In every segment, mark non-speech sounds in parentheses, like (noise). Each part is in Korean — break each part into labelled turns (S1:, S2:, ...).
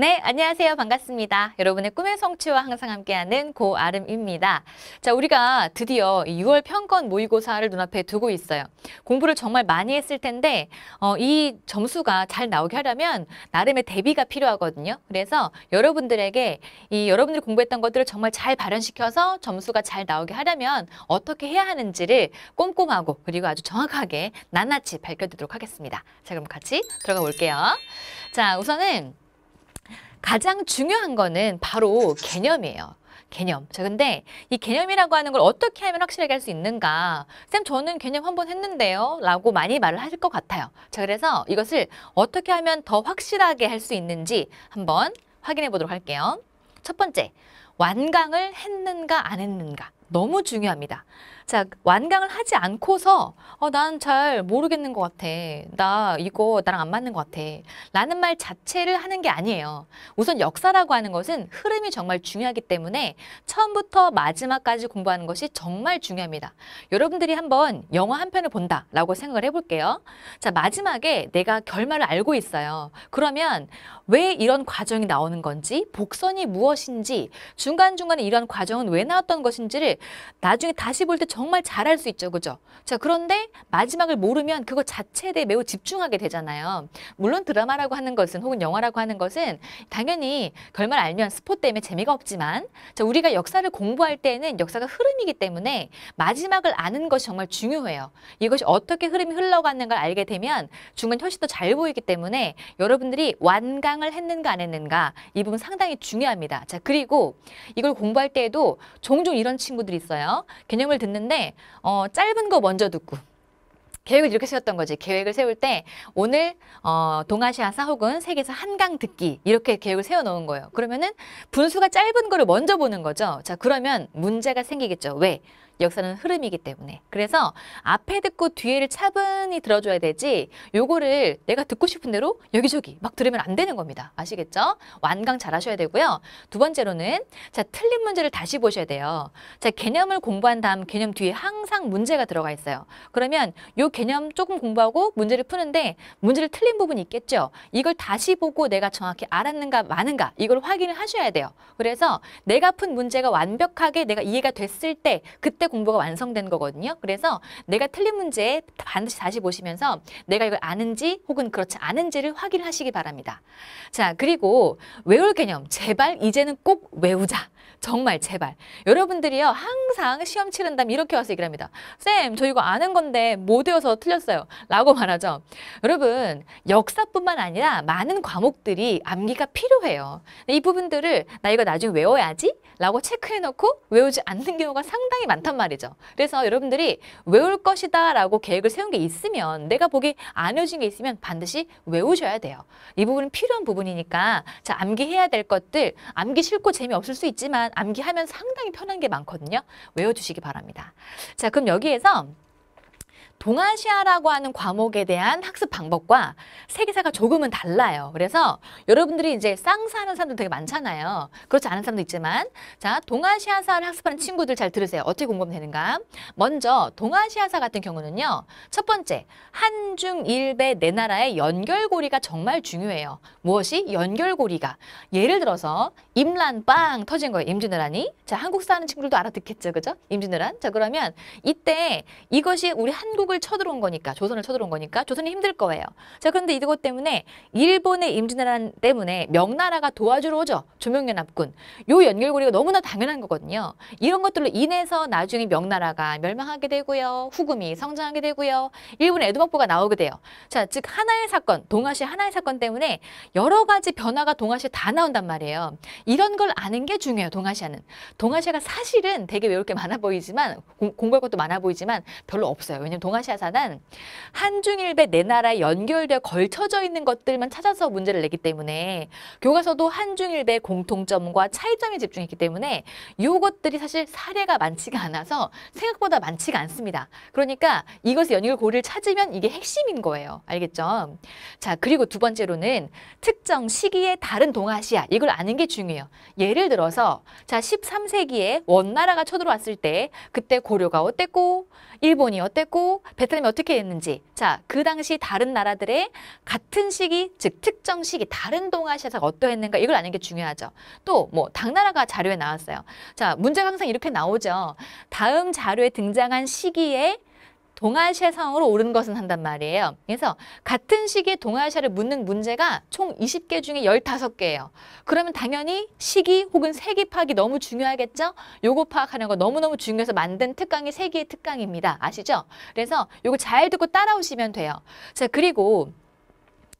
S1: 네, 안녕하세요. 반갑습니다. 여러분의 꿈의 성취와 항상 함께하는 고아름입니다. 자, 우리가 드디어 6월 평건 모의고사를 눈앞에 두고 있어요. 공부를 정말 많이 했을 텐데 어, 이 점수가 잘 나오게 하려면 나름의 대비가 필요하거든요. 그래서 여러분들에게 이 여러분들이 공부했던 것들을 정말 잘 발현시켜서 점수가 잘 나오게 하려면 어떻게 해야 하는지를 꼼꼼하고 그리고 아주 정확하게 낱낱이 밝혀드리도록 하겠습니다. 자, 그럼 같이 들어가 볼게요. 자, 우선은 가장 중요한 거는 바로 개념이에요. 개념. 자, 근데 이 개념이라고 하는 걸 어떻게 하면 확실하게 할 수 있는가? 쌤, 저는 개념 한번 했는데요. 라고 많이 말을 하실 것 같아요. 자, 그래서 이것을 어떻게 하면 더 확실하게 할 수 있는지 한번 확인해 보도록 할게요. 첫 번째, 완강을 했는가 안 했는가. 너무 중요합니다. 자, 완강을 하지 않고서 어, 난 잘 모르겠는 것 같아. 나 이거 나랑 안 맞는 것 같아. 라는 말 자체를 하는 게 아니에요. 우선 역사라고 하는 것은 흐름이 정말 중요하기 때문에 처음부터 마지막까지 공부하는 것이 정말 중요합니다. 여러분들이 한번 영화 한 편을 본다라고 생각을 해볼게요. 자, 마지막에 내가 결말을 알고 있어요. 그러면 왜 이런 과정이 나오는 건지, 복선이 무엇인지, 중간중간에 이런 과정은 왜 나왔던 것인지를 나중에 다시 볼때 정말 잘할 수 있죠. 그죠? 자, 그런데 마지막을 모르면 그거 자체에 대해 매우 집중하게 되잖아요. 물론 드라마라고 하는 것은 혹은 영화라고 하는 것은 당연히 결말 알면 스포 때문에 재미가 없지만 자, 우리가 역사를 공부할 때는 역사가 흐름이기 때문에 마지막을 아는 것이 정말 중요해요. 이것이 어떻게 흐름이 흘러가는 걸 알게 되면 중간 훨씬 더 잘 보이기 때문에 여러분들이 완강을 했는가 안 했는가 이 부분 상당히 중요합니다. 자, 그리고 이걸 공부할 때에도 종종 이런 친구들이 있어요. 개념을 듣는 건데 어, 짧은 거 먼저 듣고 계획을 이렇게 세웠던 거지. 계획을 세울 때 오늘 어, 동아시아사 혹은 세계에서 한강 듣기 이렇게 계획을 세워놓은 거예요. 그러면은 분수가 짧은 거를 먼저 보는 거죠. 자 그러면 문제가 생기겠죠. 왜? 역사는 흐름이기 때문에 그래서 앞에 듣고 뒤에를 차분히 들어줘야 되지 요거를 내가 듣고 싶은 대로 여기저기 막 들으면 안 되는 겁니다. 아시겠죠? 완강 잘 하셔야 되고요. 두 번째로는 자 틀린 문제를 다시 보셔야 돼요. 자 개념을 공부한 다음 개념 뒤에 항상 문제가 들어가 있어요. 그러면 요 개념 조금 공부하고 문제를 푸는데 문제를 틀린 부분이 있겠죠. 이걸 다시 보고 내가 정확히 알았는가 마는가 이걸 확인을 하셔야 돼요. 그래서 내가 푼 문제가 완벽하게 내가 이해가 됐을 때 그때 공부가 완성된 거거든요. 그래서 내가 틀린 문제 반드시 다시 보시면서 내가 이걸 아는지 혹은 그렇지 않은지를 확인하시기 바랍니다. 자, 그리고 외울 개념 제발 이제는 꼭 외우자. 정말 제발 여러분들이요 항상 시험 치른다면 이렇게 와서 얘기를 합니다 쌤저 이거 아는 건데 못 외워서 틀렸어요 라고 말하죠 여러분 역사뿐만 아니라 많은 과목들이 암기가 필요해요 이 부분들을 나 이거 나중에 외워야지 라고 체크해놓고 외우지 않는 경우가 상당히 많단 말이죠 그래서 여러분들이 외울 것이다 라고 계획을 세운 게 있으면 내가 보기 안 외워진 게 있으면 반드시 외우셔야 돼요 이 부분은 필요한 부분이니까 자 암기해야 될 것들 암기 싫고 재미없을 수 있지만 하지만 암기하면 상당히 편한 게 많거든요. 외워주시기 바랍니다. 자, 그럼 여기에서 동아시아라고 하는 과목에 대한 학습 방법과 세계사가 조금은 달라요. 그래서 여러분들이 이제 쌍사하는 사람들 되게 많잖아요. 그렇지 않은 사람도 있지만 자 동아시아사를 학습하는 친구들 잘 들으세요. 어떻게 공부하면 되는가? 먼저 동아시아사 같은 경우는요. 첫 번째 한중일배 네 나라의 연결고리가 정말 중요해요. 무엇이 연결고리가? 예를 들어서 임란 빵 터진 거예요. 임진왜란이. 자 한국 사는 하 친구들도 알아듣겠죠, 그죠? 임진왜란. 자 그러면 이때 이것이 우리 한국 한국을 쳐들어온 거니까 조선을 쳐들어온 거니까 조선이 힘들 거예요. 자 그런데 이것 때문에 일본의 임진왜란 때문에 명나라가 도와주러 오죠. 조명연합군. 요 연결고리가 너무나 당연한 거거든요. 이런 것들로 인해서 나중에 명나라가 멸망하게 되고요. 후금이 성장하게 되고요. 일본의 에도막부가 나오게 돼요. 자 즉 하나의 사건 동아시 하나의 사건 때문에 여러 가지 변화가 동아시에 다 나온단 말이에요. 이런 걸 아는 게 중요해요. 동아시아는. 동아시아가 사실은 되게 외울 게 많아 보이지만 공, 공부할 것도 많아 보이지만 별로 없어요. 왜냐면 동아 동아시아사는 한중일배 네 나라에 연결되어 걸쳐져 있는 것들만 찾아서 문제를 내기 때문에 교과서도 한중일배 공통점과 차이점에 집중했기 때문에 이것들이 사실 사례가 많지가 않아서 생각보다 많지가 않습니다. 그러니까 이것의 연결 고리를 찾으면 이게 핵심인 거예요. 알겠죠? 자 그리고 두 번째로는 특정 시기에 다른 동아시아 이걸 아는 게 중요해요. 예를 들어서 자 13세기에 원나라가 쳐들어왔을 때 그때 고려가 어땠고 일본이 어땠고 베트남이 어떻게 했는지 자그 당시 다른 나라들의 같은 시기 즉 특정 시기 다른 동아시아사가 어떠했는가 이걸 아는 게 중요하죠. 또 뭐 당나라가 자료에 나왔어요. 자 문제가 항상 이렇게 나오죠. 다음 자료에 등장한 시기에 동아시아 상으로 오른 것은 한단 말이에요. 그래서 같은 시기에 동아시아를 묻는 문제가 총 20개 중에 15개예요. 그러면 당연히 시기 혹은 세기 파악이 너무 중요하겠죠? 요거 파악하는 거 너무너무 중요해서 만든 특강이 세기의 특강입니다. 아시죠? 그래서 요거 잘 듣고 따라오시면 돼요. 자, 그리고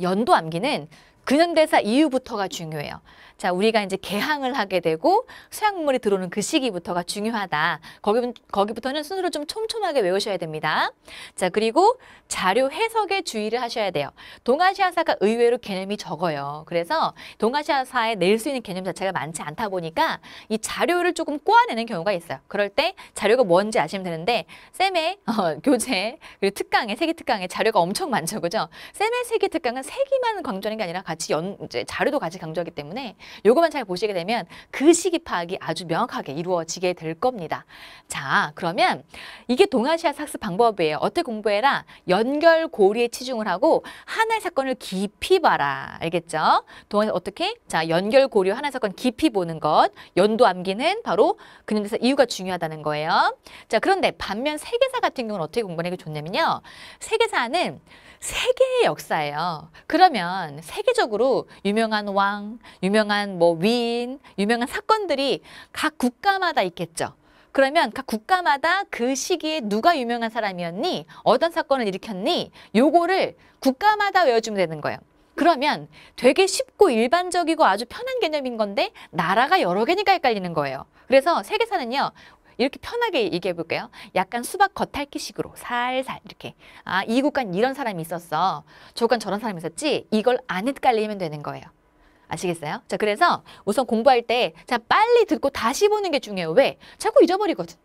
S1: 연도 암기는 근현대사 이후부터가 중요해요. 자, 우리가 이제 개항을 하게 되고 서양문물이 들어오는 그 시기부터가 중요하다. 거기, 거기부터는 순서를좀 촘촘하게 외우셔야 됩니다. 자, 그리고 자료 해석에 주의를 하셔야 돼요. 동아시아사가 의외로 개념이 적어요. 그래서 동아시아사에 낼 수 있는 개념 자체가 많지 않다 보니까 이 자료를 조금 꼬아내는 경우가 있어요. 그럴 때 자료가 뭔지 아시면 되는데 쌤의 어, 교재, 그리고 특강에, 세기 특강에 자료가 엄청 많죠. 그죠? 쌤의 세기 특강은 세기만 강조하는 게 아니라 같이 연, 이제 자료도 같이 강조하기 때문에 요것만 잘 보시게 되면 그 시기 파악이 아주 명확하게 이루어지게 될 겁니다. 자, 그러면 이게 동아시아 학습 방법이에요. 어떻게 공부해라? 연결 고리에 치중을 하고 하나의 사건을 깊이 봐라. 알겠죠? 동아시아 어떻게? 자, 연결 고리 하나의 사건 깊이 보는 것. 연도 암기는 바로 근현대사 이유가 중요하다는 거예요. 자, 그런데 반면 세계사 같은 경우는 어떻게 공부하는 게 좋냐면요. 세계사는 세계의 역사예요. 그러면 세계적으로 유명한 왕, 유명한 뭐 위인, 유명한 사건들이 각 국가마다 있겠죠. 그러면 각 국가마다 그 시기에 누가 유명한 사람이었니? 어떤 사건을 일으켰니? 요거를 국가마다 외워주면 되는 거예요. 그러면 되게 쉽고 일반적이고 아주 편한 개념인 건데 나라가 여러 개니까 헷갈리는 거예요. 그래서 세계사는요. 이렇게 편하게 얘기해 볼게요. 약간 수박 겉핥기 식으로 살살 이렇게 아, 이 구간 이런 사람이 있었어. 저간 저런 사람이 있었지? 이걸 안 헷갈리면 되는 거예요. 아시겠어요? 자, 그래서 우선 공부할 때 자, 빨리 듣고 다시 보는 게 중요해요. 왜? 자꾸 잊어버리거든.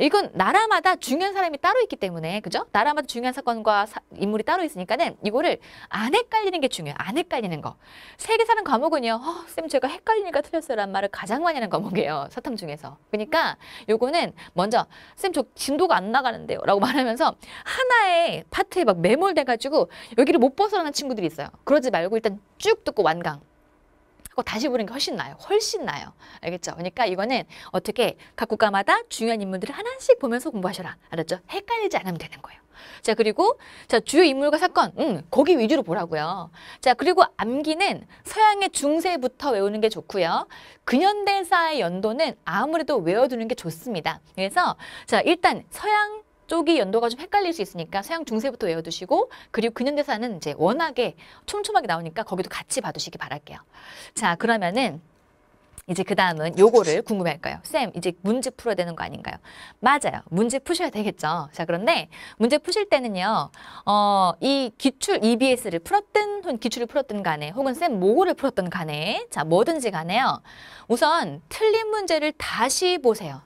S1: 이건 나라마다 중요한 사람이 따로 있기 때문에 그죠? 나라마다 중요한 사건과 사, 인물이 따로 있으니까는 이거를 안 헷갈리는 게 중요해요. 안 헷갈리는 거. 세계사는 과목은요. 어, 쌤 제가 헷갈리니까 틀렸어요라는 말을 가장 많이 하는 과목이에요. 사탐 중에서. 그러니까 요거는 먼저 쌤 저 진도가 안 나가는데요. 라고 (laughs) 말하면서 하나의 파트에 막 매몰돼가지고 여기를 못 벗어나는 친구들이 있어요. 그러지 말고 일단 쭉 듣고 완강. 그 다시 부르는게 훨씬 나아요. 훨씬 나아요. 알겠죠? 그러니까 이거는 어떻게 각 국가마다 중요한 인물들을 하나씩 보면서 공부하셔라. 알았죠? 헷갈리지 않으면 되는 거예요. 자 그리고 자 주요 인물과 사건 음 거기 위주로 보라고요 자 그리고 암기는 서양의 중세부터 외우는 게 좋고요 근현대사의 연도는 아무래도 외워두는 게 좋습니다 그래서 자 일단 서양 쪽이 연도가 좀 헷갈릴 수 있으니까 서양 중세부터 외워두시고 그리고 근현대사는 이제 워낙에 촘촘하게 나오니까 거기도 같이 봐두시기 바랄게요. 자 그러면은 이제 그 다음은 요거를 궁금해할까요? 쌤, 이제 문제 풀어야 되는 거 아닌가요? 맞아요. 문제 푸셔야 되겠죠. 자, 그런데 문제 푸실 때는요, 어, 이 기출 EBS를 풀었든, 혹은 기출을 풀었든 간에, 혹은 쌤 모고를 풀었든 간에, 자, 뭐든지 간에요. 우선 틀린 문제를 다시 보세요.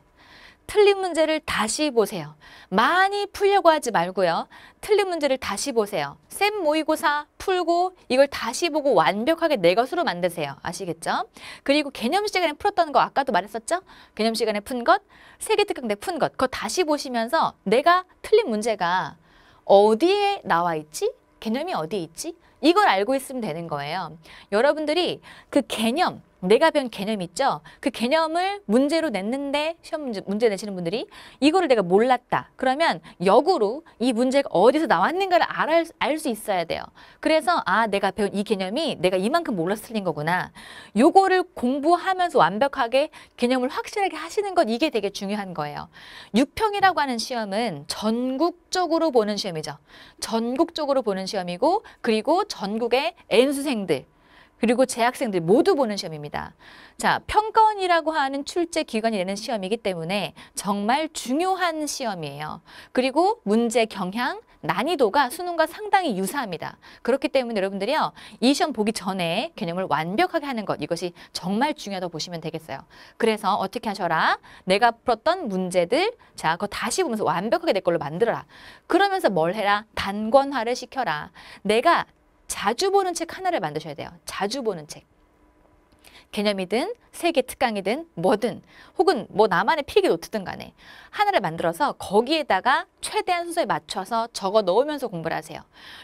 S1: 틀린 문제를 다시 보세요. 많이 풀려고 하지 말고요. 틀린 문제를 다시 보세요. 셈 모의고사 풀고 이걸 다시 보고 완벽하게 내 것으로 만드세요. 아시겠죠? 그리고 개념 시간에 풀었다는거 아까도 말했었죠? 개념 시간에 푼 것, 세계 특강 때 푼 것, 그거 다시 보시면서 내가 틀린 문제가 어디에 나와 있지? 개념이 어디 에 있지? 이걸 알고 있으면 되는 거예요. 여러분들이 그 개념, 내가 배운 개념 있죠? 그 개념을 문제로 냈는데 시험 문제, 문제 내시는 분들이 이거를 내가 몰랐다. 그러면 역으로 이 문제가 어디서 나왔는가를 알수 알 있어야 돼요. 그래서 아 내가 배운 이 개념이 내가 이만큼 몰랐을 틀린 거구나. 요거를 공부하면서 완벽하게 개념을 확실하게 하시는 것 이게 되게 중요한 거예요. 육평이라고 하는 시험은 전국적으로 보는 시험이죠. 전국적으로 보는 시험이고 그리고 전국의 N수생들 그리고 재학생들 모두 보는 시험입니다. 자, 평가원이라고 하는 출제 기관이 내는 시험이기 때문에 정말 중요한 시험이에요. 그리고 문제 경향, 난이도가 수능과 상당히 유사합니다. 그렇기 때문에 여러분들이요. 이 시험 보기 전에 개념을 완벽하게 하는 것 이것이 정말 중요하다고 보시면 되겠어요. 그래서 어떻게 하셔라? 내가 풀었던 문제들 자, 그거 다시 보면서 완벽하게 내 걸로 만들어라. 그러면서 뭘 해라? 단권화를 시켜라. 내가 자주 보는 책 하나를 만드셔야 돼요. 자주 보는 책. 개념이든 세계 특강이든 뭐든 혹은 뭐 나만의 필기 노트든 간에 하나를 만들어서 거기에다가 최대한 순서에 맞춰서 적어 넣으면서 공부를 하세요.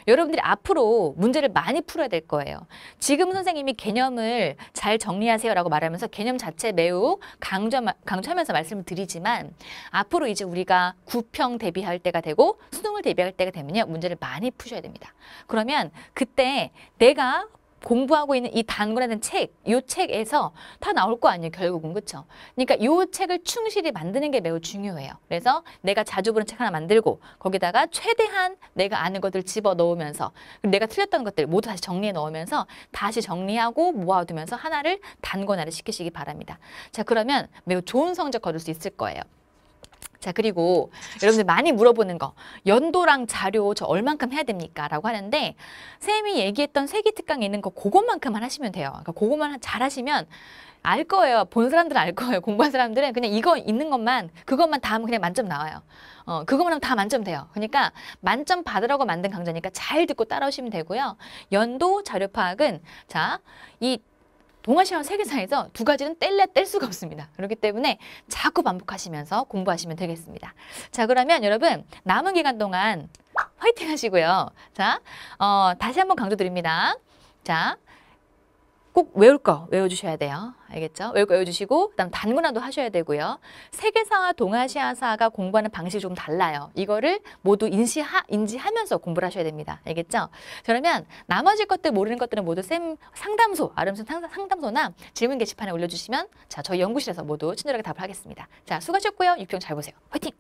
S1: 여러분들이 앞으로 문제를 많이 풀어야 될 거예요. 지금 선생님이 개념을 잘 정리하세요라고 말하면서 개념 자체 매우 강조, 강조하면서 말씀을 드리지만 앞으로 이제 우리가 구평 대비할 때가 되고 수능을 대비할 때가 되면요. 문제를 많이 푸셔야 됩니다. 그러면 그때 내가 공부하고 있는 이단권라는 책, 요 책에서 다 나올 거 아니에요, 결국은. 그렇죠? 그러니까 요 책을 충실히 만드는 게 매우 중요해요. 그래서 내가 자주 보는 책 하나 만들고 거기다가 최대한 내가 아는 것들 집어 넣으면서 내가 틀렸던 것들 모두 다시 정리해 넣으면서 다시 정리하고 모아두면서 하나를 단권화를 시키시기 바랍니다. 자, 그러면 매우 좋은 성적 거둘 수 있을 거예요. 자 그리고 여러분들 많이 물어보는 거 연도랑 자료 저 얼만큼 해야 됩니까? 라고 하는데 쌤이 얘기했던 세기 특강에 있는 거 그것만큼만 하시면 돼요. 그러니까 그것만 잘 하시면 알 거예요. 본 사람들은 알 거예요. (laughs) 공부한 사람들은 그냥 이거 있는 것만 그것만 다 하면 그냥 만점 나와요. 어, 그것만 하면 다 만점 돼요. 그러니까 만점 받으라고 만든 강좌니까 잘 듣고 따라오시면 되고요. 연도 자료 파악은 자, 이 동아시아 세계사에서 두 가지는 뗄래 뗄 수가 없습니다. 그렇기 때문에 자꾸 반복하시면서 공부하시면 되겠습니다. 자 그러면 여러분 남은 기간 동안 화이팅 하시고요. 자 어, 다시 한번 강조드립니다. 자 꼭 외울 거 외워주셔야 돼요. 알겠죠? 외국 외워주시고 그다음 단문화도 하셔야 되고요. 세계사와 동아시아사가 공부하는 방식이 좀 달라요. 이거를 모두 인시하, 인지하면서 공부를 하셔야 됩니다. 알겠죠? 그러면 나머지 것들 모르는 것들은 모두 쌤 상담소, 아름쌤 상담소나 질문 게시판에 올려주시면 자 저희 연구실에서 모두 친절하게 답을 하겠습니다. 자 수고하셨고요. 육평 잘 보세요. 화이팅!